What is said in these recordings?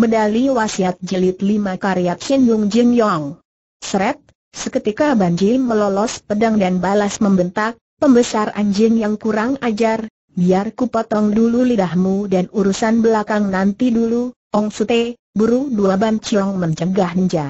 Medali Wasiat Jilid 5 Karya Chen Yung Jin Yong Seret, seketika Banjir melolos pedang dan balas membentak, pembesar anjing yang kurang ajar, biar ku potong dulu lidahmu dan urusan belakang nanti dulu, Ong Sute, buru dua Ban Chiong mencegah Nja.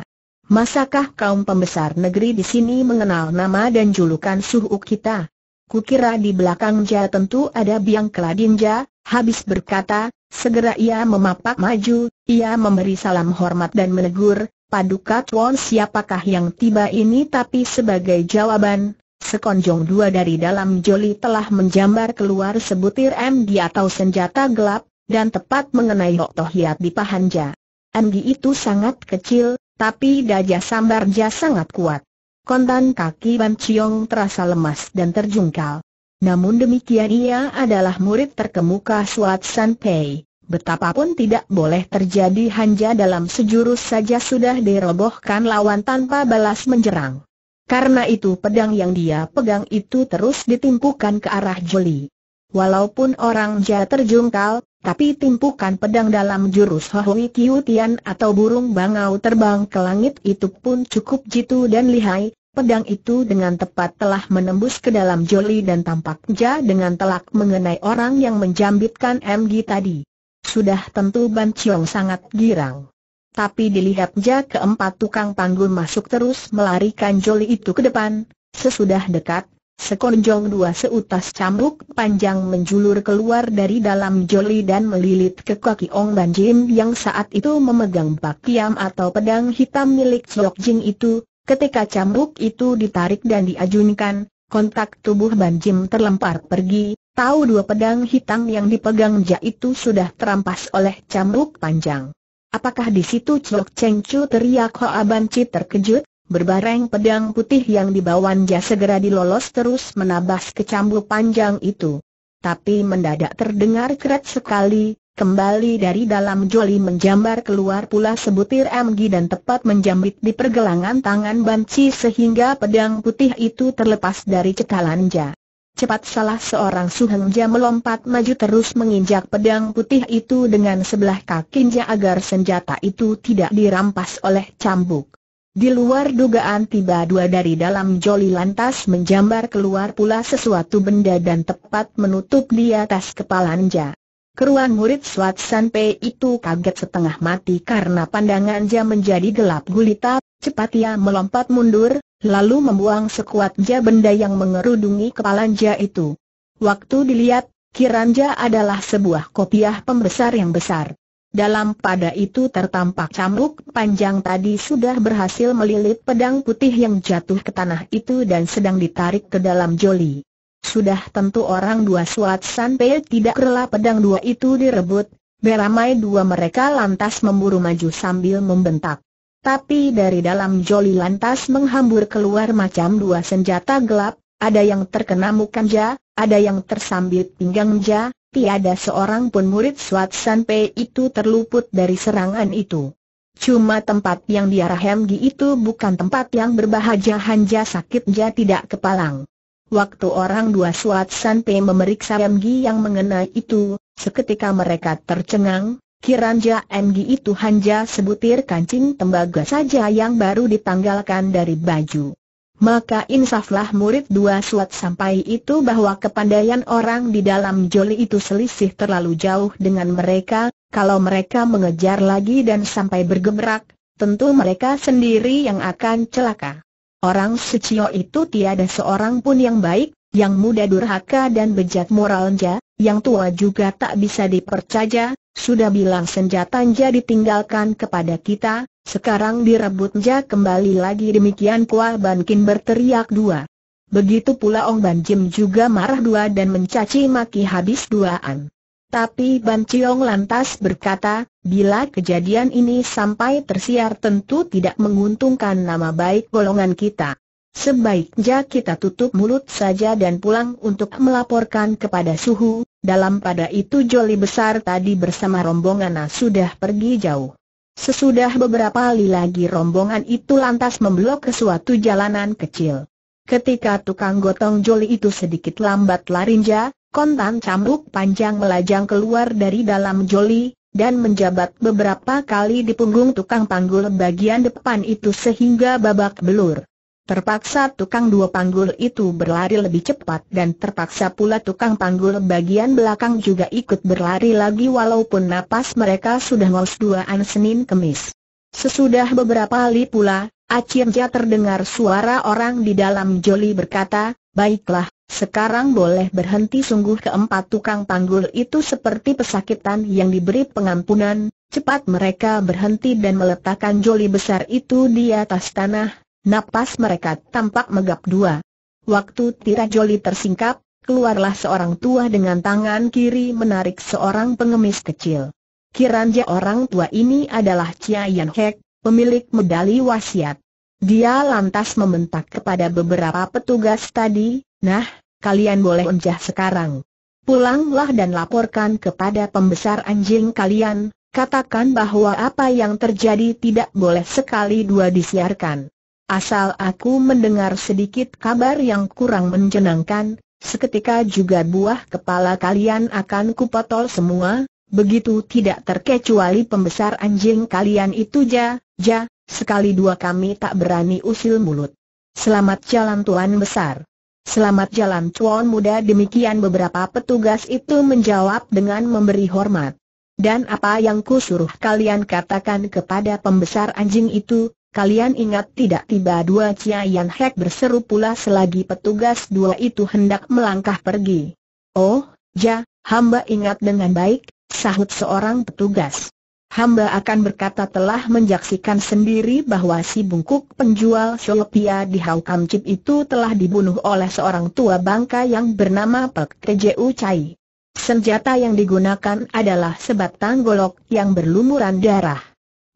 Masakah kaum pembesar negeri di sini mengenal nama dan julukan suhu kita? Kukira di belakang Nja tentu ada biang keladinja, habis berkata, Segera ia memapak maju, ia memberi salam hormat dan menegur, Paduka Tuan siapakah yang tiba ini tapi sebagai jawaban, sekonjong dua dari dalam joli telah menjambar keluar sebutir MG atau senjata gelap, dan tepat mengenai Hok Tohiat di pahanja. MG itu sangat kecil, tapi dajah sambarja sangat kuat. Kontan kaki Ban Chiong terasa lemas dan terjungkal. Namun demikian ia adalah murid terkemuka Suat San Pei. Betapapun tidak boleh terjadi Hanja dalam sejurus saja sudah dirobohkan lawan tanpa balas menjerang. Karena itu pedang yang dia pegang itu terus ditimpukan ke arah Juli. Walaupun orang Jia terjungkal, tapi timpukan pedang dalam jurus Hohui Tian atau burung bangau terbang ke langit itu pun cukup jitu dan lihai, Pedang itu dengan tepat telah menembus ke dalam joli dan tampaknya dengan telak mengenai orang yang menjambitkan MG tadi. Sudah tentu Ban Chiong sangat girang. Tapi dilihatnya keempat tukang panggul masuk terus melarikan joli itu ke depan. Sesudah dekat, sekonjong dua seutas cambuk panjang menjulur keluar dari dalam joli dan melilit ke kaki Ong Ban Jim yang saat itu memegang bakiam atau pedang hitam milik Sok Jing itu, Ketika cambuk itu ditarik dan diajunkan, kontak tubuh Ban Jim terlempar pergi, tahu dua pedang hitam yang dipegang Ja itu sudah terampas oleh cambuk panjang. Apakah di situ Chok Cheng Chu teriak Hoa Ban Chi terkejut, berbareng pedang putih yang dibawan Ja segera dilolos terus menabas ke cambuk panjang itu. Tapi mendadak terdengar keret sekali, Kembali dari dalam joli menjambar keluar pula sebutir MG dan tepat menjambit di pergelangan tangan Banci sehingga pedang putih itu terlepas dari cekalanja. Cepat salah seorang suhengja melompat maju terus menginjak pedang putih itu dengan sebelah kakinya agar senjata itu tidak dirampas oleh cambuk. Di luar dugaan tiba dua dari dalam joli lantas menjambar keluar pula sesuatu benda dan tepat menutup di atas kepalanja. Keruan murid swat Sanpei itu kaget setengah mati karena pandangan dia menjadi gelap gulita, cepat ia melompat mundur, lalu membuang sekuat dia benda yang mengerudungi dia itu. Waktu dilihat, kiranja adalah sebuah kopiah pembesar yang besar. Dalam pada itu tertampak cambuk panjang tadi sudah berhasil melilit pedang putih yang jatuh ke tanah itu dan sedang ditarik ke dalam joli. Sudah tentu orang dua suat Sanpei tidak rela pedang dua itu direbut, beramai dua mereka lantas memburu maju sambil membentak. Tapi dari dalam joli lantas menghambur keluar macam dua senjata gelap, ada yang terkena mukanja, ada yang tersambit pinggang pinggangja, tiada seorang pun murid Suat Sanpei itu terluput dari serangan itu. Cuma tempat yang diarah Hemgi itu bukan tempat yang berbahagia hanja ja tidak kepalang. Waktu orang dua suat sampai memeriksa MG yang mengenai itu, seketika mereka tercengang, kiranja MG itu hanya sebutir kancing tembaga saja yang baru ditanggalkan dari baju. Maka insaflah murid dua suat sampai itu bahwa kepandaian orang di dalam joli itu selisih terlalu jauh dengan mereka, kalau mereka mengejar lagi dan sampai bergemerak, tentu mereka sendiri yang akan celaka. Orang secio itu tiada seorang pun yang baik, yang muda durhaka dan bejat moralnya, yang tua juga tak bisa dipercaya, sudah bilang senjatanya ditinggalkan kepada kita, sekarang direbutnya kembali lagi demikian Kua Ban berteriak dua. Begitu pula Ong Ban Jim juga marah dua dan mencaci maki habis duaan. Tapi Ban Chiong lantas berkata, bila kejadian ini sampai tersiar tentu tidak menguntungkan nama baik golongan kita. Sebaiknya kita tutup mulut saja dan pulang untuk melaporkan kepada suhu, dalam pada itu joli besar tadi bersama rombongan sudah pergi jauh. Sesudah beberapa kali lagi rombongan itu lantas memblok ke suatu jalanan kecil. Ketika tukang gotong joli itu sedikit lambat larinja, Kontan cambuk panjang melajang keluar dari dalam joli, dan menjabat beberapa kali di punggung tukang panggul bagian depan itu sehingga babak belur. Terpaksa tukang dua panggul itu berlari lebih cepat dan terpaksa pula tukang panggul bagian belakang juga ikut berlari lagi walaupun napas mereka sudah ngos duaan Senin Kemis. Sesudah beberapa kali pula, akhirnya terdengar suara orang di dalam joli berkata, Baiklah, sekarang boleh berhenti sungguh keempat tukang panggul itu seperti pesakitan yang diberi pengampunan, cepat mereka berhenti dan meletakkan joli besar itu di atas tanah, napas mereka tampak megap dua. Waktu tirai joli tersingkap, keluarlah seorang tua dengan tangan kiri menarik seorang pengemis kecil. Kiranja orang tua ini adalah Chia Yan Hek, pemilik medali wasiat. Dia lantas membentak kepada beberapa petugas tadi, nah, kalian boleh unjah sekarang. Pulanglah dan laporkan kepada pembesar anjing kalian, katakan bahwa apa yang terjadi tidak boleh sekali dua disiarkan. Asal aku mendengar sedikit kabar yang kurang menjenangkan, seketika juga buah kepala kalian akan kupotol semua, begitu tidak terkecuali pembesar anjing kalian itu ja, ja, sekali dua kami tak berani usil mulut. Selamat jalan Tuan Besar. Selamat jalan Tuan Muda demikian beberapa petugas itu menjawab dengan memberi hormat. Dan apa yang ku suruh kalian katakan kepada pembesar anjing itu, kalian ingat tidak tiba dua Cia yang Hek berseru pula selagi petugas dua itu hendak melangkah pergi. Oh, ja, hamba ingat dengan baik, sahut seorang petugas. Hamba akan berkata telah menjaksikan sendiri bahwa si bungkuk penjual Sholopia di Haukam Chip itu telah dibunuh oleh seorang tua bangka yang bernama Pek Tejeu Chai. Senjata yang digunakan adalah sebatang golok yang berlumuran darah.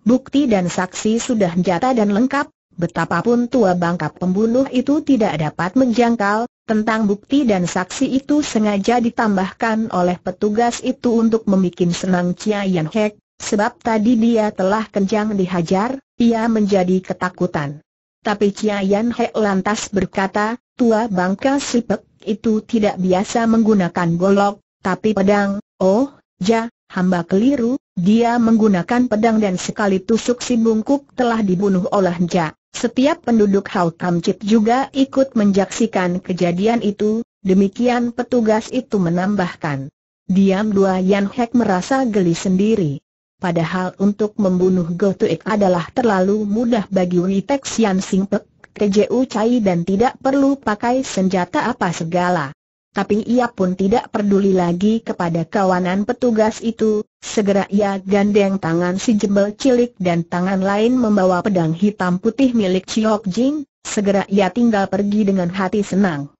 Bukti dan saksi sudah jata dan lengkap, betapapun tua bangka pembunuh itu tidak dapat menjangkal, tentang bukti dan saksi itu sengaja ditambahkan oleh petugas itu untuk membuat senang Chia Yan Hek, Sebab tadi dia telah kencang dihajar, ia menjadi ketakutan. Tapi Chia Yan He lantas berkata, Tua Bangka Sipek itu tidak biasa menggunakan golok, tapi pedang, oh, ja, hamba keliru, dia menggunakan pedang dan sekali tusuk si bungkuk telah dibunuh oleh Ja. Setiap penduduk Hau Kam juga ikut menjaksikan kejadian itu, demikian petugas itu menambahkan. Diam dua Yan Hek merasa geli sendiri. Padahal untuk membunuh Gotuik adalah terlalu mudah bagi Witek Sian Singpek, Teju Cai dan tidak perlu pakai senjata apa segala. Tapi ia pun tidak peduli lagi kepada kawanan petugas itu, segera ia gandeng tangan si jembel cilik dan tangan lain membawa pedang hitam putih milik Chiok Jing, segera ia tinggal pergi dengan hati senang.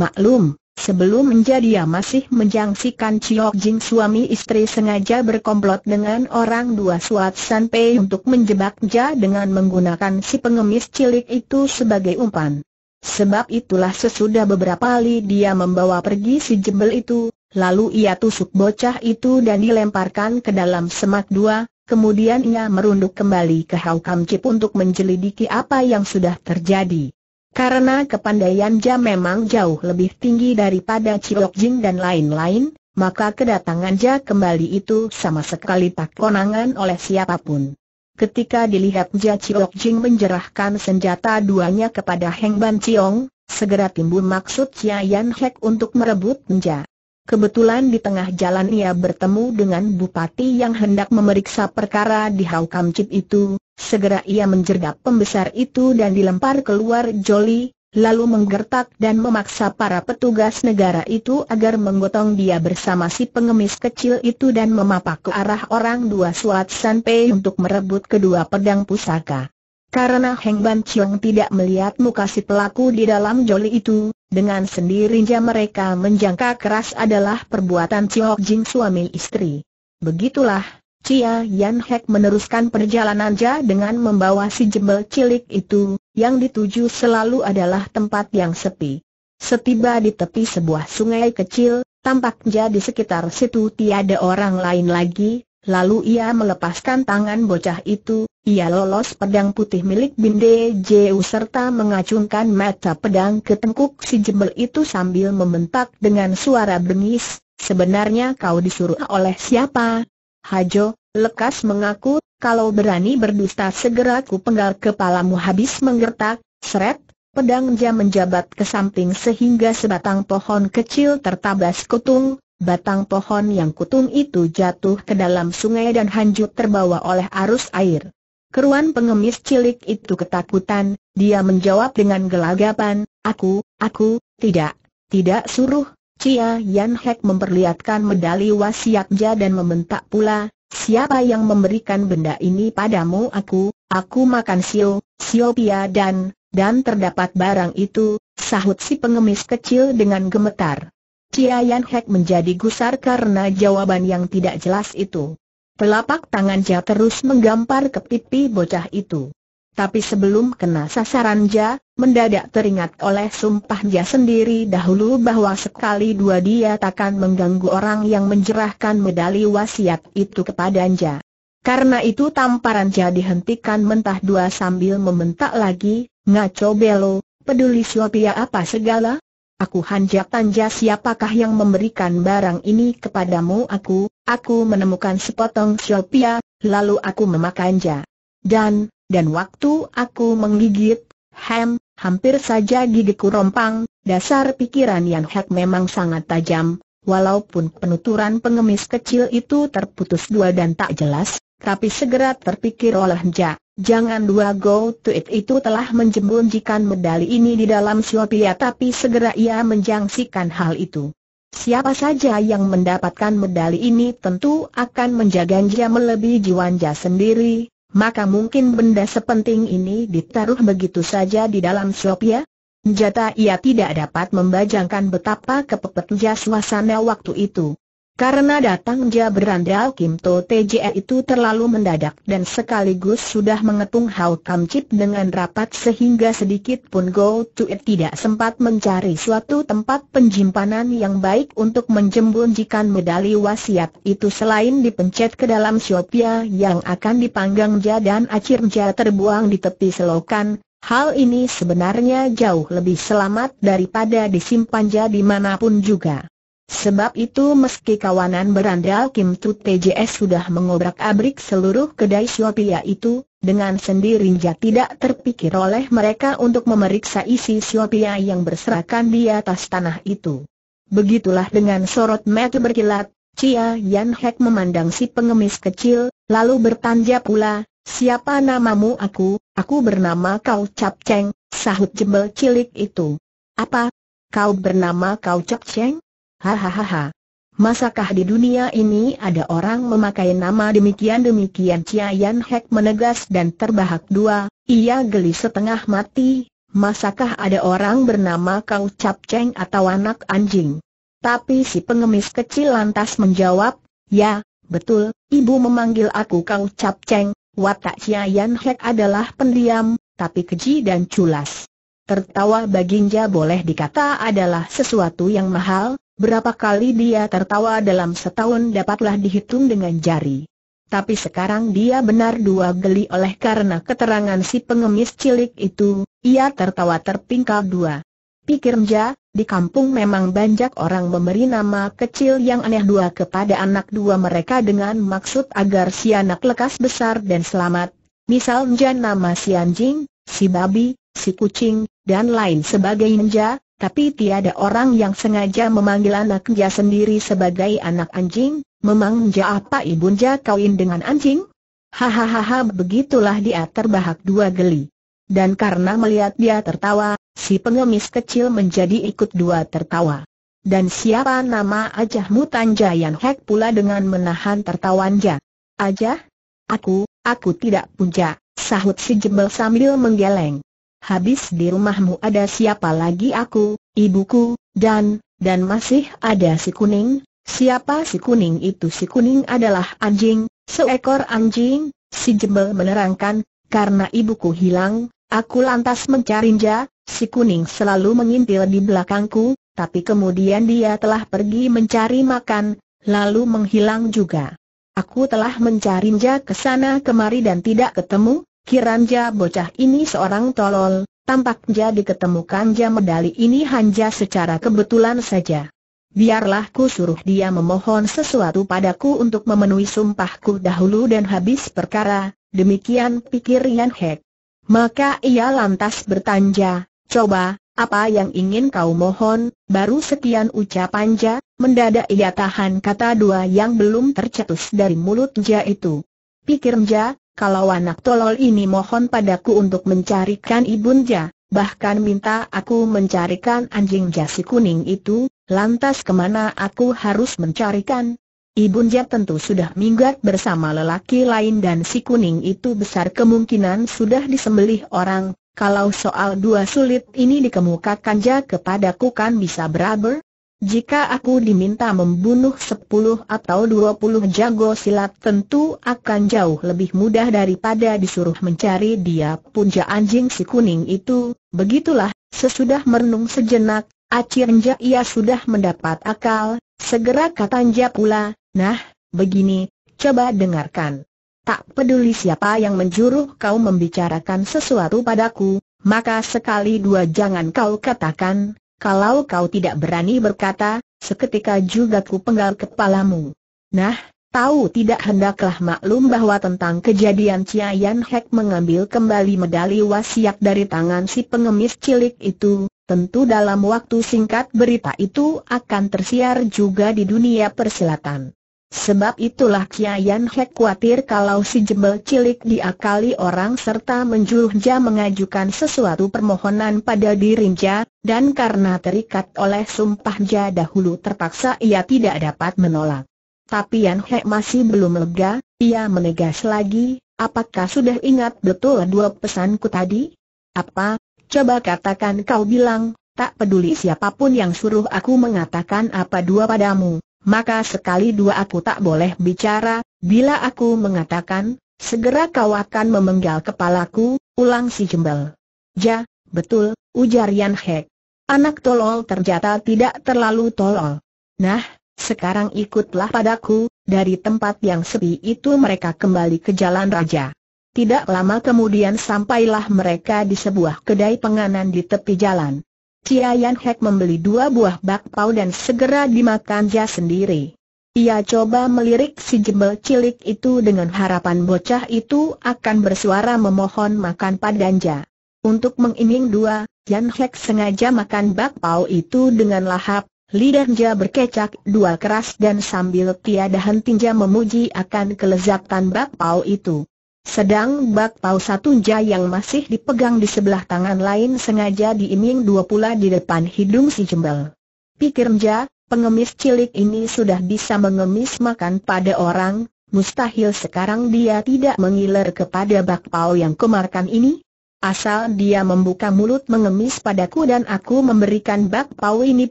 Maklum, Sebelum menjadi ia masih menjangsikan Chiok Jing suami istri sengaja berkomplot dengan orang dua Suat San untuk menjebak Ja dengan menggunakan si pengemis cilik itu sebagai umpan. Sebab itulah sesudah beberapa kali dia membawa pergi si jembel itu, lalu ia tusuk bocah itu dan dilemparkan ke dalam semak dua, kemudian ia merunduk kembali ke Haukam Cip untuk menjelidiki apa yang sudah terjadi. Karena kepandaian Ja memang jauh lebih tinggi daripada Ciok Jing dan lain-lain, maka kedatangan Ja kembali itu sama sekali tak konangan oleh siapapun. Ketika dilihat Ja Ciok Jing menjerahkan senjata duanya kepada Heng Ban Ciong, segera timbul maksud Chia Yan Hek untuk merebut Ja. Kebetulan di tengah jalan ia bertemu dengan bupati yang hendak memeriksa perkara di Haukam Chip itu, Segera ia menjergap pembesar itu dan dilempar keluar joli, lalu menggertak dan memaksa para petugas negara itu agar menggotong dia bersama si pengemis kecil itu dan memapak ke arah orang dua Suat Sanpei untuk merebut kedua pedang pusaka. Karena Heng Ban Chiong tidak melihat muka si pelaku di dalam joli itu, dengan sendirinya mereka menjangka keras adalah perbuatan Chiok Jing suami istri. Begitulah, Cia Yan Hek meneruskan perjalanannya dengan membawa si jebel cilik itu, yang dituju selalu adalah tempat yang sepi. Setiba di tepi sebuah sungai kecil, tampak tampaknya di sekitar situ tiada orang lain lagi, lalu ia melepaskan tangan bocah itu, ia lolos pedang putih milik Binde Jeu serta mengacungkan mata pedang ke tengkuk si jebel itu sambil membentak dengan suara bengis, sebenarnya kau disuruh oleh siapa, Hajo, lekas mengaku, kalau berani berdusta segera ku penggal kepalamu habis menggertak, seret, pedang jam menjabat ke samping sehingga sebatang pohon kecil tertabas kutung, batang pohon yang kutung itu jatuh ke dalam sungai dan hanjut terbawa oleh arus air. Keruan pengemis cilik itu ketakutan, dia menjawab dengan gelagapan, aku, aku, tidak, tidak suruh, Cia Yan Hek memperlihatkan medali wasiatja dan membentak pula, siapa yang memberikan benda ini padamu aku, aku makan siu, sio pia dan, dan terdapat barang itu, sahut si pengemis kecil dengan gemetar. Cia Yan Hek menjadi gusar karena jawaban yang tidak jelas itu. Telapak Cia terus menggampar ke pipi bocah itu. Tapi sebelum kena sasaran Ja, mendadak teringat oleh sumpahnya sendiri dahulu bahwa sekali dua dia takkan mengganggu orang yang menjerahkan medali wasiat itu kepada Ja. Karena itu tamparan Ja dihentikan mentah dua sambil mementak lagi, ngaco belo, peduli siopia apa segala? Aku Hanja tanja siapakah yang memberikan barang ini kepadamu aku, aku menemukan sepotong siopia, lalu aku memakan ja. Dan, dan waktu aku menggigit, hem, hampir saja gigiku rompang, dasar pikiran yang Hek memang sangat tajam, walaupun penuturan pengemis kecil itu terputus dua dan tak jelas, tapi segera terpikir oleh Nja, jangan dua go to it itu telah menjembunjikan medali ini di dalam Siopia tapi segera ia menjangsikan hal itu. Siapa saja yang mendapatkan medali ini tentu akan menjaga Nja melebihi jiwanja sendiri, maka mungkin benda sepenting ini ditaruh begitu saja di dalam shop ya? Jata ia tidak dapat membajangkan betapa kepepetnya suasana waktu itu. Karena datang Jabran berandal Kim To TJE itu terlalu mendadak dan sekaligus sudah mengetung Hau Kam Chip dengan rapat sehingga sedikit pun Go To It tidak sempat mencari suatu tempat penyimpanan yang baik untuk menjembunjikan medali wasiat itu selain dipencet ke dalam siopia yang akan dipanggang ja dan ja terbuang di tepi selokan, Hal ini sebenarnya jauh lebih selamat daripada disimpan jadi dimanapun juga. Sebab itu meski kawanan berandal Kim Tut TJS sudah mengobrak-abrik seluruh kedai Shopee itu, dengan sendirinya tidak terpikir oleh mereka untuk memeriksa isi Shopee yang berserakan di atas tanah itu. Begitulah dengan sorot mata berkilat, Cia Yan Hek memandang si pengemis kecil, lalu bertanya pula, siapa namamu aku, aku bernama kau Cap Cheng, sahut jebel cilik itu. Apa? Kau bernama kau Cap Cheng? Hahaha. Masakah di dunia ini ada orang memakai nama demikian-demikian Chia Yan Hek menegas dan terbahak dua, ia geli setengah mati, masakah ada orang bernama Kau Cap Cheng atau anak anjing? Tapi si pengemis kecil lantas menjawab, ya, betul, ibu memanggil aku Kau Cap Cheng, watak Chia Yan Hek adalah pendiam, tapi keji dan culas. Tertawa Baginja boleh dikata adalah sesuatu yang mahal, Berapa kali dia tertawa dalam setahun dapatlah dihitung dengan jari. Tapi sekarang dia benar dua geli oleh karena keterangan si pengemis cilik itu, ia tertawa terpingkal dua. Pikir Mja, di kampung memang banyak orang memberi nama kecil yang aneh dua kepada anak dua mereka dengan maksud agar si anak lekas besar dan selamat. Misalnya nama si anjing, si babi, si kucing, dan lain sebagainya. Tapi tiada orang yang sengaja memanggil anaknya sendiri sebagai anak anjing, memangja apa ibunja kawin dengan anjing? Hahaha begitulah dia terbahak dua geli. Dan karena melihat dia tertawa, si pengemis kecil menjadi ikut dua tertawa. Dan siapa nama ajahmu Tanjayan Hek pula dengan menahan tertawanya? Aja? Aku, aku tidak punca, sahut si jembel sambil menggeleng habis di rumahmu ada siapa lagi aku, ibuku, dan, dan masih ada si kuning, siapa si kuning itu si kuning adalah anjing, seekor anjing, si jebel menerangkan, karena ibuku hilang, aku lantas mencarinya, si kuning selalu mengintil di belakangku, tapi kemudian dia telah pergi mencari makan, lalu menghilang juga. Aku telah mencarinya ke sana kemari dan tidak ketemu, Kiranja bocah ini seorang tolol, tampaknya diketemukan jam medali ini hanya secara kebetulan saja. Biarlah ku suruh dia memohon sesuatu padaku untuk memenuhi sumpahku dahulu dan habis perkara, demikian pikir Yan Hek. Maka ia lantas bertanya, coba, apa yang ingin kau mohon, baru sekian ucapan Ja, mendadak ia tahan kata dua yang belum tercetus dari mulut Ja itu. Pikir Ja, kalau anak tolol ini mohon padaku untuk mencarikan ibunja, bahkan minta aku mencarikan anjing jasi kuning itu, lantas kemana aku harus mencarikan? Ibunja tentu sudah minggat bersama lelaki lain dan si kuning itu besar kemungkinan sudah disembelih orang, kalau soal dua sulit ini dikemukakan ja kepadaku kan bisa beraber, jika aku diminta membunuh sepuluh atau dua puluh jago silat tentu akan jauh lebih mudah daripada disuruh mencari dia punja anjing si kuning itu, begitulah, sesudah merenung sejenak, akhirnya ia sudah mendapat akal, segera katanya pula, nah, begini, coba dengarkan. Tak peduli siapa yang menjuruh kau membicarakan sesuatu padaku, maka sekali dua jangan kau katakan, kalau kau tidak berani berkata, seketika juga ku penggal kepalamu. Nah, tahu tidak hendaklah maklum bahwa tentang kejadian Chia Yan Hek mengambil kembali medali wasiat dari tangan si pengemis cilik itu, tentu dalam waktu singkat berita itu akan tersiar juga di dunia persilatan. Sebab itulah Kiyan Hek khawatir kalau si Jebel cilik diakali orang serta menjuluhja mengajukan sesuatu permohonan pada dirinja, dan karena terikat oleh sumpah dahulu terpaksa ia tidak dapat menolak. Tapi Yan Hek masih belum lega, ia menegas lagi, apakah sudah ingat betul dua pesanku tadi? Apa? Coba katakan kau bilang, tak peduli siapapun yang suruh aku mengatakan apa dua padamu maka sekali dua aku tak boleh bicara, bila aku mengatakan, segera kau akan memenggal kepalaku, ulang si jembel. Ja, betul, ujar Yan Hek. Anak tolol ternyata tidak terlalu tolol. Nah, sekarang ikutlah padaku, dari tempat yang sepi itu mereka kembali ke jalan raja. Tidak lama kemudian sampailah mereka di sebuah kedai penganan di tepi jalan. Chia Yan Hek membeli dua buah bakpao dan segera dimakan dia sendiri. Ia coba melirik si jembel cilik itu dengan harapan bocah itu akan bersuara memohon makan padanja. Untuk mengiming dua, Yan Hek sengaja makan bakpao itu dengan lahap, lidahnya berkecak dua keras dan sambil tiada hentinya memuji akan kelezatan bakpao itu. Sedang bak pau satu ja yang masih dipegang di sebelah tangan lain sengaja diiming dua pula di depan hidung si jembel. Pikir Mja, pengemis cilik ini sudah bisa mengemis makan pada orang, mustahil sekarang dia tidak mengiler kepada bak pau yang kemarkan ini? Asal dia membuka mulut mengemis padaku dan aku memberikan bak pau ini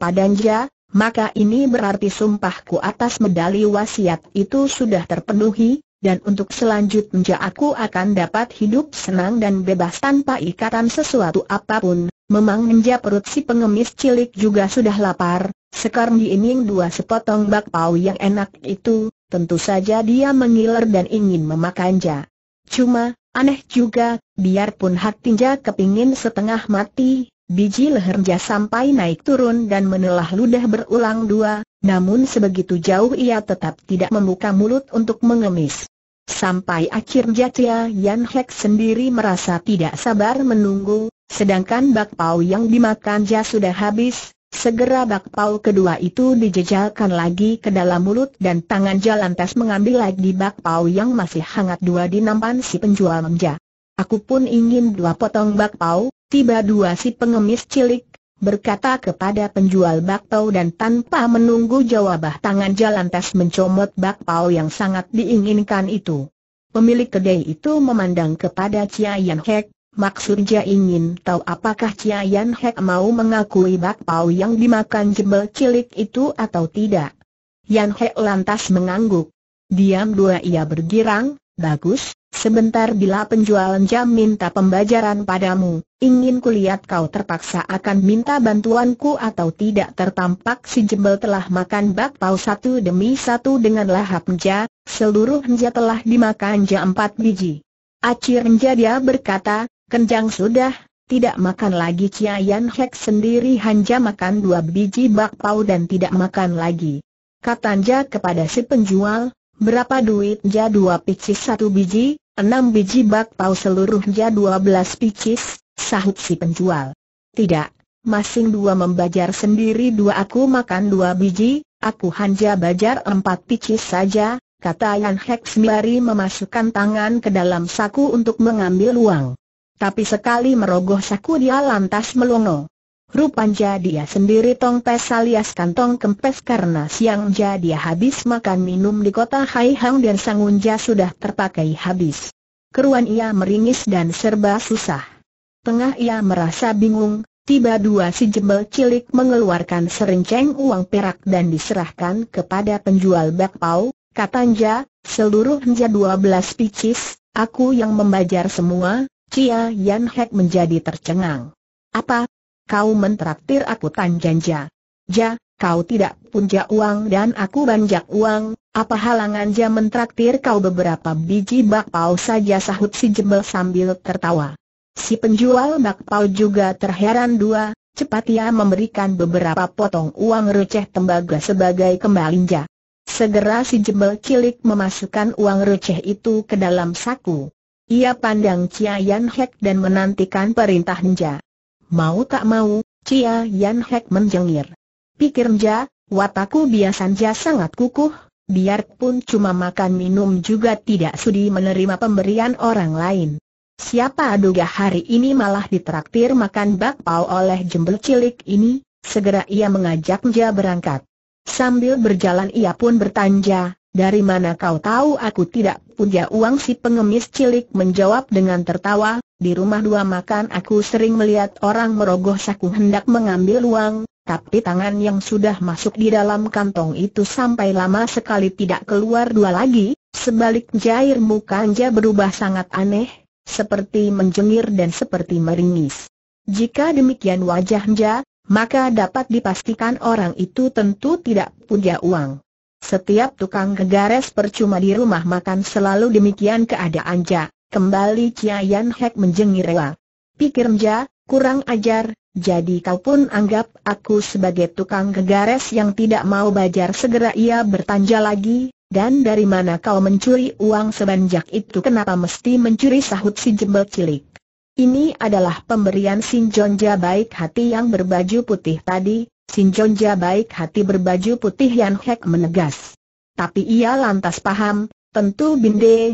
padanya, maka ini berarti sumpahku atas medali wasiat itu sudah terpenuhi, dan untuk selanjutnya aku akan dapat hidup senang dan bebas tanpa ikatan sesuatu apapun. Memang menja perut si pengemis cilik juga sudah lapar, sekarang diiming dua sepotong bakpao yang enak itu, tentu saja dia mengiler dan ingin memakannya. Cuma, aneh juga, biarpun hak tinja kepingin setengah mati, biji lehernya sampai naik turun dan menelah ludah berulang dua, namun sebegitu jauh ia tetap tidak membuka mulut untuk mengemis. Sampai akhir Jatia Yan Hek sendiri merasa tidak sabar menunggu, sedangkan bakpao yang dimakan Ja sudah habis, segera bakpao kedua itu dijejalkan lagi ke dalam mulut dan tangan jalan tes mengambil lagi bakpao yang masih hangat dua di nampan si penjual menja. Aku pun ingin dua potong bakpao, tiba dua si pengemis cilik, berkata kepada penjual bakpao dan tanpa menunggu jawabah tangan jalan tes mencomot bakpao yang sangat diinginkan itu. Pemilik kedai itu memandang kepada Chia Yan Hek, maksudnya ingin tahu apakah Chia Yan Hek mau mengakui bakpao yang dimakan jembel cilik itu atau tidak. Yan Hek lantas mengangguk. Diam dua ia bergirang, Bagus, sebentar bila penjualan jam minta pembajaran padamu, ingin kulihat kau terpaksa akan minta bantuanku atau tidak tertampak si jembel telah makan bakpao satu demi satu dengan lahap nja, seluruh nja telah dimakan nja empat biji. Acir nja dia berkata, kenjang sudah, tidak makan lagi Chia Hek sendiri hanya makan dua biji bakpao dan tidak makan lagi. Katanya kepada si penjual, Berapa duit ja dua picis satu biji, enam biji bakpao seluruh ja belas picis, sahut si penjual. Tidak, masing dua membajar sendiri dua aku makan dua biji, aku hanya bajar empat picis saja, kata Yan Hek sembari memasukkan tangan ke dalam saku untuk mengambil uang. Tapi sekali merogoh saku dia lantas melongo. Rupanya dia sendiri tong tongpes alias kantong kempes karena siang dia habis makan minum di kota Haihang dan sangunja sudah terpakai habis. Keruan ia meringis dan serba susah. Tengah ia merasa bingung, tiba dua si jebel cilik mengeluarkan serenceng uang perak dan diserahkan kepada penjual bakpao, katanya, seluruh dua belas picis, aku yang membajar semua, Cia Yan Hek menjadi tercengang. Apa, kau mentraktir aku tan janja. Ja, kau tidak punja uang dan aku banjak uang, apa halangan ja mentraktir kau beberapa biji bakpao saja sahut si jebel sambil tertawa. Si penjual bakpao juga terheran dua, cepat ia memberikan beberapa potong uang receh tembaga sebagai kembali kembalinja. Segera si jebel cilik memasukkan uang receh itu ke dalam saku. Ia pandang Chia Yan Hek dan menantikan perintah Nja. Mau tak mau, Cia Yan Hek menjengir. Pikir Nja, biasa biasanya sangat kukuh, biarpun cuma makan minum juga tidak sudi menerima pemberian orang lain. Siapa aduga hari ini malah ditraktir makan bakpao oleh jembel cilik ini, segera ia mengajak Nja berangkat. Sambil berjalan ia pun bertanja, dari mana kau tahu aku tidak punya uang si pengemis cilik menjawab dengan tertawa, di rumah dua makan aku sering melihat orang merogoh saku hendak mengambil uang, tapi tangan yang sudah masuk di dalam kantong itu sampai lama sekali tidak keluar dua lagi, sebalik jair mukanya berubah sangat aneh, seperti menjengir dan seperti meringis. Jika demikian wajahnya, maka dapat dipastikan orang itu tentu tidak punya uang. Setiap tukang gegares percuma di rumah makan selalu demikian keadaan Ja, kembali Chia Yan Hek menjengir Pikir Ja, kurang ajar, jadi kau pun anggap aku sebagai tukang gegares yang tidak mau belajar. segera ia bertanja lagi, dan dari mana kau mencuri uang sebanyak itu kenapa mesti mencuri sahut si jembel cilik. Ini adalah pemberian Sinjonja baik hati yang berbaju putih tadi, Sinjonja baik hati berbaju putih Yan Hek menegas. Tapi ia lantas paham, tentu Binde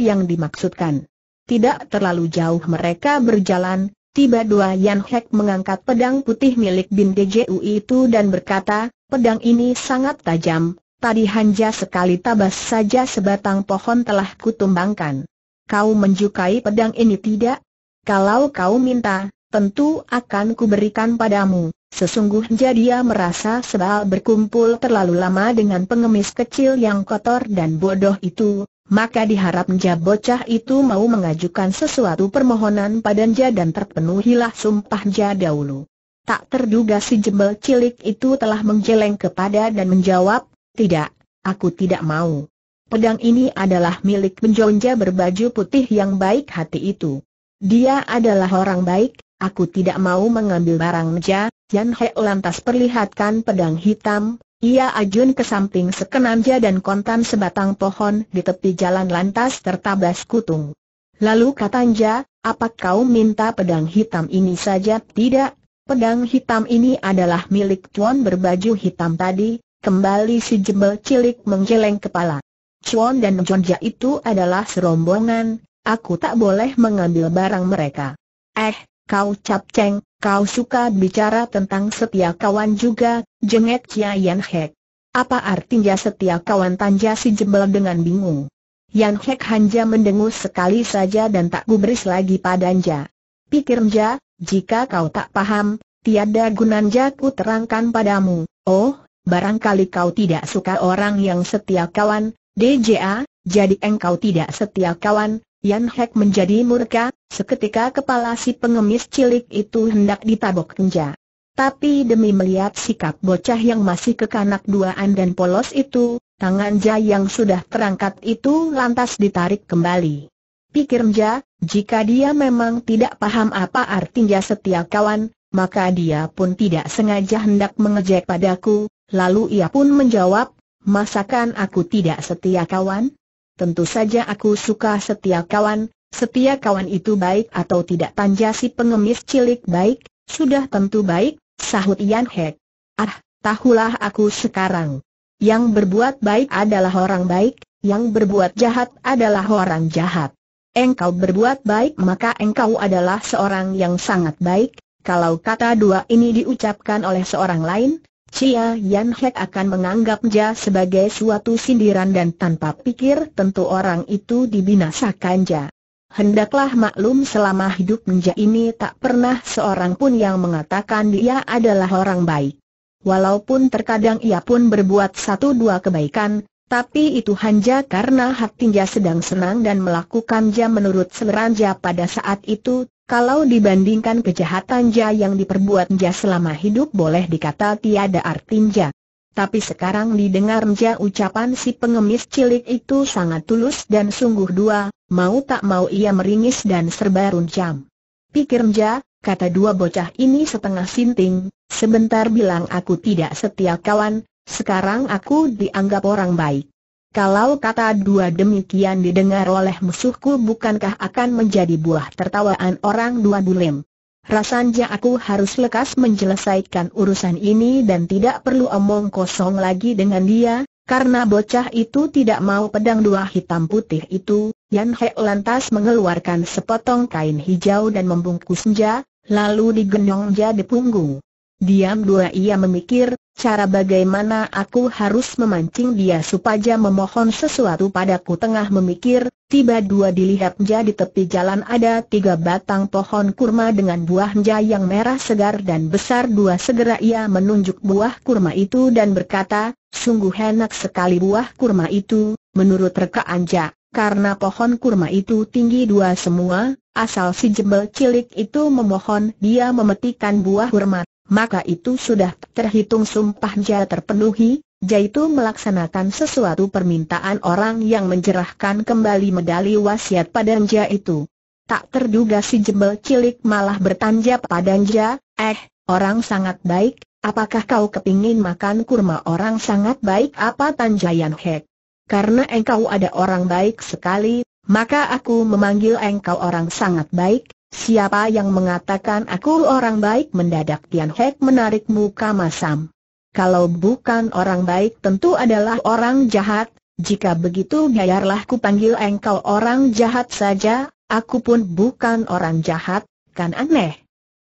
yang dimaksudkan. Tidak terlalu jauh mereka berjalan, tiba dua Yan Hek mengangkat pedang putih milik Binde itu dan berkata, pedang ini sangat tajam, tadi hanya sekali tabas saja sebatang pohon telah kutumbangkan. Kau menjukai pedang ini tidak? Kalau kau minta, tentu akan kuberikan padamu. Sesungguhnya dia merasa sebal berkumpul terlalu lama dengan pengemis kecil yang kotor dan bodoh itu, maka diharapnya bocah itu mau mengajukan sesuatu permohonan padanya dan terpenuhilah sumpahnya dahulu. Tak terduga si jebel cilik itu telah menjeleng kepada dan menjawab, tidak, aku tidak mau. Pedang ini adalah milik penjonja berbaju putih yang baik hati itu. Dia adalah orang baik, Aku tidak mau mengambil barang meja, Yan He lantas perlihatkan pedang hitam, ia ajun ke samping sekenanja dan kontan sebatang pohon di tepi jalan lantas tertabas kutung. Lalu katanja, apa kau minta pedang hitam ini saja? Tidak, pedang hitam ini adalah milik tuan berbaju hitam tadi, kembali si jebel cilik menggeleng kepala. Chuan dan Jonja itu adalah serombongan, aku tak boleh mengambil barang mereka. Eh, Kau capceng, kau suka bicara tentang setia kawan juga, jengek Chia Yan Hek. Apa artinya setia kawan tanja si jebel dengan bingung. Yan Hek hanya mendengus sekali saja dan tak gubris lagi padanja. Pikirnya, jika kau tak paham, tiada gunan ku terangkan padamu. Oh, barangkali kau tidak suka orang yang setia kawan, DJA, jadi engkau tidak setia kawan, Yan Hek menjadi murka, Seketika kepala si pengemis cilik itu hendak ditabok kenja. Tapi demi melihat sikap bocah yang masih kekanak duaan dan polos itu, tangan Ja yang sudah terangkat itu lantas ditarik kembali. Pikir Ja, jika dia memang tidak paham apa artinya setia kawan, maka dia pun tidak sengaja hendak mengejek padaku, lalu ia pun menjawab, masakan aku tidak setia kawan? Tentu saja aku suka setia kawan, Setia kawan itu baik atau tidak tanja si pengemis cilik baik, sudah tentu baik, sahut Yan Hek. Ah, tahulah aku sekarang. Yang berbuat baik adalah orang baik, yang berbuat jahat adalah orang jahat. Engkau berbuat baik maka engkau adalah seorang yang sangat baik, kalau kata dua ini diucapkan oleh seorang lain, Cia Yan Hek akan menganggapnya sebagai suatu sindiran dan tanpa pikir tentu orang itu dibinasakan ja. Hendaklah maklum selama hidup Nja ini tak pernah seorang pun yang mengatakan dia adalah orang baik. Walaupun terkadang ia pun berbuat satu dua kebaikan, tapi itu hanya karena hatinya sedang senang dan melakukan melakukannya menurut selera Nja pada saat itu, kalau dibandingkan kejahatan Nja yang diperbuat diperbuatnya selama hidup boleh dikata tiada artinya tapi sekarang didengar didengarnya ucapan si pengemis cilik itu sangat tulus dan sungguh dua, mau tak mau ia meringis dan serba runcam. Pikirnya, kata dua bocah ini setengah sinting, sebentar bilang aku tidak setia kawan, sekarang aku dianggap orang baik. Kalau kata dua demikian didengar oleh musuhku bukankah akan menjadi buah tertawaan orang dua bulim. Rasanya aku harus lekas menyelesaikan urusan ini dan tidak perlu omong kosong lagi dengan dia, karena bocah itu tidak mau pedang dua hitam putih itu, Yan He lantas mengeluarkan sepotong kain hijau dan membungkus senja, lalu digenongnya di punggung. Diam dua ia memikir, cara bagaimana aku harus memancing dia supaya memohon sesuatu padaku tengah memikir, Tiba dua dilihatnya di tepi jalan ada tiga batang pohon kurma dengan buah nja yang merah segar dan besar dua segera ia menunjuk buah kurma itu dan berkata, sungguh enak sekali buah kurma itu, menurut reka Anja, karena pohon kurma itu tinggi dua semua, asal si jebel cilik itu memohon dia memetikan buah kurma, maka itu sudah terhitung sumpah nja terpenuhi, Jaitu melaksanakan sesuatu permintaan orang yang menjerahkan kembali medali wasiat pada Nja itu. Tak terduga si jebel cilik malah bertanja pada Nja, eh, orang sangat baik, apakah kau kepingin makan kurma orang sangat baik apa Tanjayan Hek? Karena engkau ada orang baik sekali, maka aku memanggil engkau orang sangat baik, siapa yang mengatakan aku orang baik mendadak Tian Hek menarik muka masam. Kalau bukan orang baik tentu adalah orang jahat, jika begitu biarlah ku panggil engkau orang jahat saja, aku pun bukan orang jahat, kan aneh.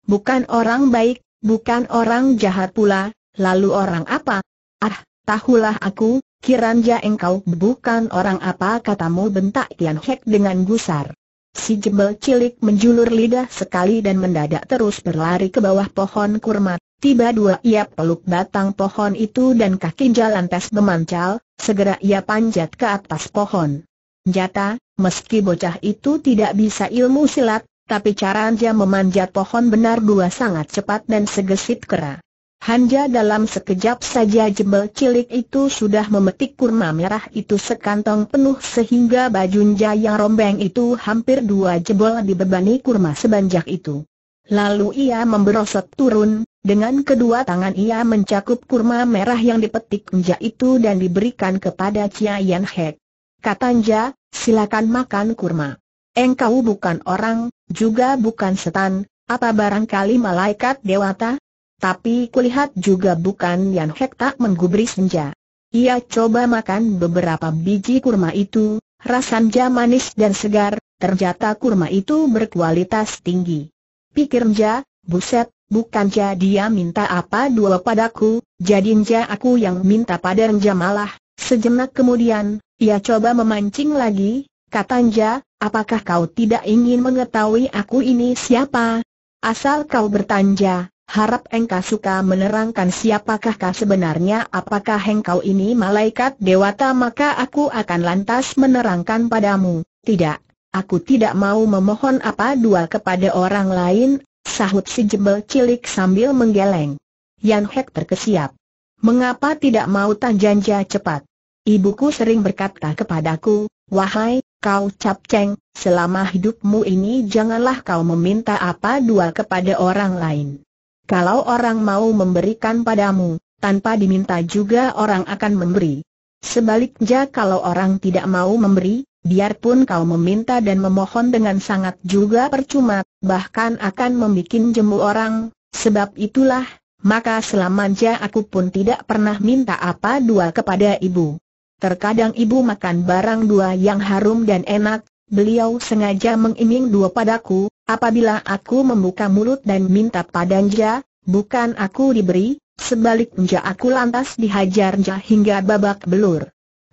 Bukan orang baik, bukan orang jahat pula, lalu orang apa? Ah, tahulah aku, kiranja engkau bukan orang apa katamu bentak Tian Hek dengan gusar. Si jebel cilik menjulur lidah sekali dan mendadak terus berlari ke bawah pohon kurma. Tiba dua ia peluk batang pohon itu dan kaki jalan tes memancal, segera ia panjat ke atas pohon. Jata, meski bocah itu tidak bisa ilmu silat, tapi cara Anja memanjat pohon benar dua sangat cepat dan segesit kera. Hanja dalam sekejap saja jebel cilik itu sudah memetik kurma merah itu sekantong penuh sehingga Anja yang rombeng itu hampir dua jebol dibebani kurma sebanyak itu. Lalu ia memberosot turun, dengan kedua tangan ia mencakup kurma merah yang dipetik Nja itu dan diberikan kepada Chia Yan Hek. Kata Nja, silakan makan kurma. Engkau bukan orang, juga bukan setan, apa barangkali malaikat dewata? Tapi kulihat juga bukan Yan Hek tak menggubris Nja. Ia coba makan beberapa biji kurma itu, rasanya manis dan segar, ternyata kurma itu berkualitas tinggi. Pikir Nja, buset, bukan Nja dia minta apa dua padaku, jadi Nja aku yang minta pada Nja malah. Sejenak kemudian, ia coba memancing lagi, kata Nja, apakah kau tidak ingin mengetahui aku ini siapa? Asal kau bertanja, Harap engkau suka menerangkan siapakah kau sebenarnya apakah engkau ini malaikat dewata maka aku akan lantas menerangkan padamu. Tidak, Aku tidak mau memohon apa dua kepada orang lain, sahut si jebel cilik sambil menggeleng. Yan Hek terkesiap. Mengapa tidak mau tanjanja cepat? Ibuku sering berkata kepadaku, wahai, kau capceng, selama hidupmu ini janganlah kau meminta apa dua kepada orang lain. Kalau orang mau memberikan padamu, tanpa diminta juga orang akan memberi. Sebaliknya kalau orang tidak mau memberi, Biarpun kau meminta dan memohon dengan sangat juga percuma, bahkan akan membuat jemu orang, sebab itulah, maka selamanya aku pun tidak pernah minta apa dua kepada ibu. Terkadang ibu makan barang dua yang harum dan enak, beliau sengaja mengiming dua padaku, apabila aku membuka mulut dan minta padanya, bukan aku diberi, sebaliknya aku lantas dihajarnya hingga babak belur.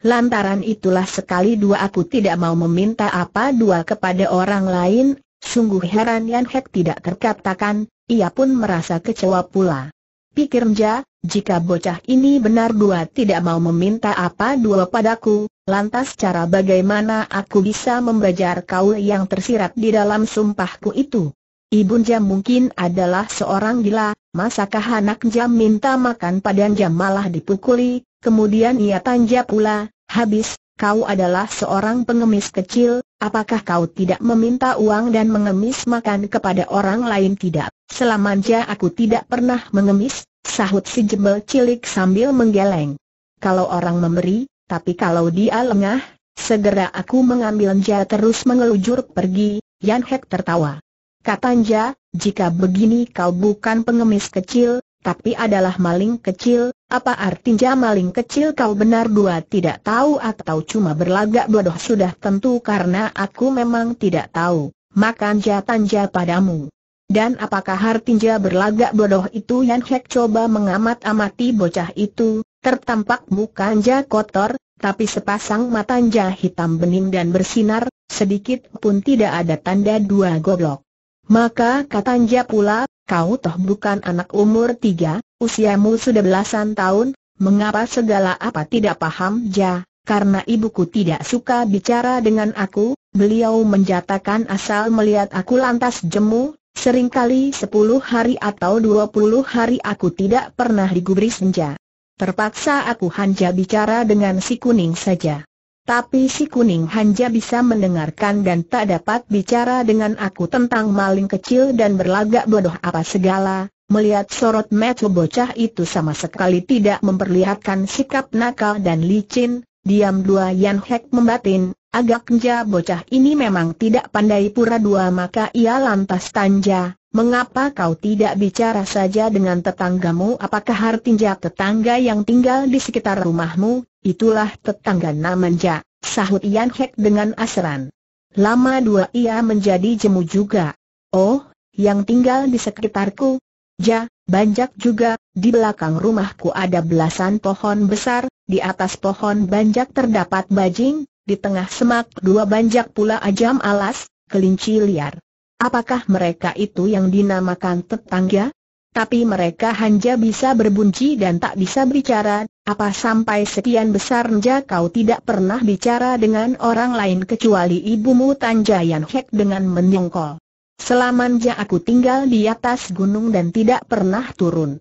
Lantaran itulah sekali dua aku tidak mau meminta apa dua kepada orang lain, sungguh heran Yan Hek tidak terkatakan, ia pun merasa kecewa pula. Pikir Nja, jika bocah ini benar dua tidak mau meminta apa dua padaku, lantas cara bagaimana aku bisa membajar kau yang tersirat di dalam sumpahku itu? Ibu Nja mungkin adalah seorang gila, masakah anak jam minta makan padan jam malah dipukuli, kemudian ia tanja pula, Habis, kau adalah seorang pengemis kecil, apakah kau tidak meminta uang dan mengemis makan kepada orang lain tidak? Selamanya aku tidak pernah mengemis, sahut si jebel cilik sambil menggeleng. Kalau orang memberi, tapi kalau dia lengah, segera aku mengambil Nja terus mengelujur pergi, Yan Hek tertawa. Katanya, jika begini kau bukan pengemis kecil, tapi adalah maling kecil, apa artinya maling kecil kau benar dua tidak tahu atau cuma berlagak bodoh sudah tentu karena aku memang tidak tahu, makan jatanja padamu. Dan apakah artinya berlagak bodoh itu Yan Hek coba mengamat-amati bocah itu, tertampak mukanya kotor, tapi sepasang mata matanya hitam bening dan bersinar, sedikit pun tidak ada tanda dua goblok. Maka katanya pula, kau toh bukan anak umur tiga, usiamu sudah belasan tahun, mengapa segala apa tidak paham ja? Karena ibuku tidak suka bicara dengan aku, beliau menjatakan asal melihat aku lantas jemu, seringkali sepuluh hari atau dua puluh hari aku tidak pernah digubris senja. Terpaksa aku hanya bicara dengan si kuning saja. Tapi si kuning hanya bisa mendengarkan dan tak dapat bicara dengan aku tentang maling kecil dan berlagak bodoh apa segala, melihat sorot mata bocah itu sama sekali tidak memperlihatkan sikap nakal dan licin, diam dua Yan Hek membatin, agaknya bocah ini memang tidak pandai pura dua maka ia lantas tanja, Mengapa kau tidak bicara saja dengan tetanggamu apakah artinya tetangga yang tinggal di sekitar rumahmu, itulah tetangga namanya, sahut Yan Hek dengan asran. Lama dua ia menjadi jemu juga. Oh, yang tinggal di sekitarku? Ja, banjak juga, di belakang rumahku ada belasan pohon besar, di atas pohon banjak terdapat bajing, di tengah semak dua banjak pula ajam alas, kelinci liar. Apakah mereka itu yang dinamakan tetangga? Tapi mereka hanya bisa berbunyi dan tak bisa bicara, apa sampai sekian besar nja kau tidak pernah bicara dengan orang lain kecuali ibumu Tanjayan Hek dengan menyongkol. Selama nja aku tinggal di atas gunung dan tidak pernah turun.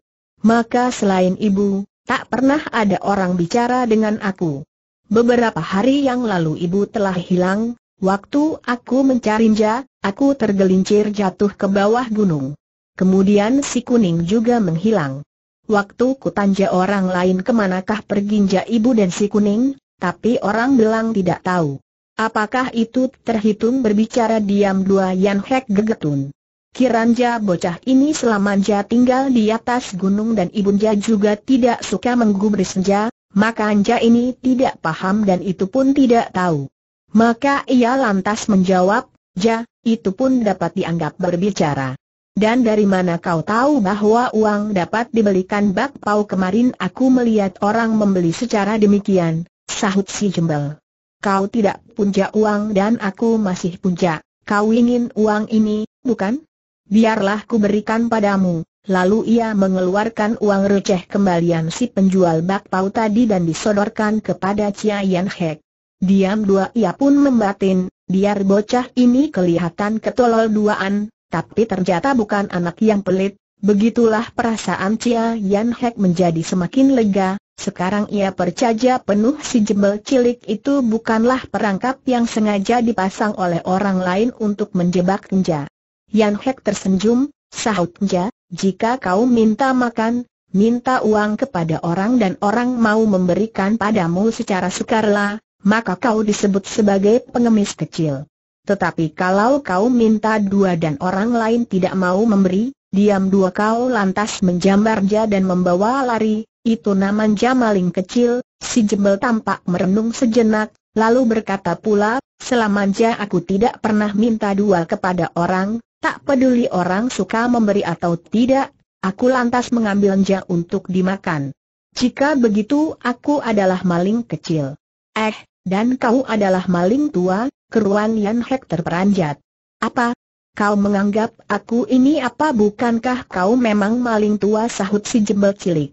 Maka selain ibu, tak pernah ada orang bicara dengan aku. Beberapa hari yang lalu ibu telah hilang, Waktu aku mencari Nja, aku tergelincir jatuh ke bawah gunung. Kemudian si kuning juga menghilang. Waktu kutanja orang lain kemanakah perginja ibu dan si kuning, tapi orang bilang tidak tahu. Apakah itu terhitung berbicara diam dua Yan Hek gegetun? Kiranja bocah ini selama Nja tinggal di atas gunung dan Nja juga tidak suka menggubris Nja, maka anja ini tidak paham dan itu pun tidak tahu. Maka ia lantas menjawab, Ja, itu pun dapat dianggap berbicara. Dan dari mana kau tahu bahwa uang dapat dibelikan bak kemarin aku melihat orang membeli secara demikian, sahut si jembel. Kau tidak punca uang dan aku masih punca, kau ingin uang ini, bukan? Biarlah ku berikan padamu. Lalu ia mengeluarkan uang receh kembalian si penjual bakpau tadi dan disodorkan kepada Chia Yan Hek. Diam dua ia pun membatin, biar bocah ini kelihatan ketolol duaan, tapi ternyata bukan anak yang pelit, begitulah perasaan Cia Yan Hek menjadi semakin lega, sekarang ia percaya penuh si jebel cilik itu bukanlah perangkap yang sengaja dipasang oleh orang lain untuk menjebak Nja. Yan Hek tersenyum, sahut Nja, jika kau minta makan, minta uang kepada orang dan orang mau memberikan padamu secara sukarela, maka kau disebut sebagai pengemis kecil. Tetapi kalau kau minta dua dan orang lain tidak mau memberi, diam dua kau lantas menjambarja dan membawa lari, itu namanya jamaling kecil, si jebel tampak merenung sejenak, lalu berkata pula, selama selamanya aku tidak pernah minta dua kepada orang, tak peduli orang suka memberi atau tidak, aku lantas mengambilnya untuk dimakan. Jika begitu aku adalah maling kecil. Eh, dan kau adalah maling tua, keruan Yan Hek terperanjat. Apa? Kau menganggap aku ini apa bukankah kau memang maling tua sahut si jembel cilik?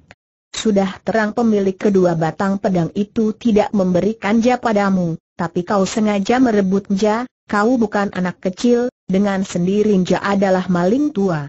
Sudah terang pemilik kedua batang pedang itu tidak memberikan ja padamu, tapi kau sengaja merebut ja, kau bukan anak kecil, dengan sendiri jah adalah maling tua.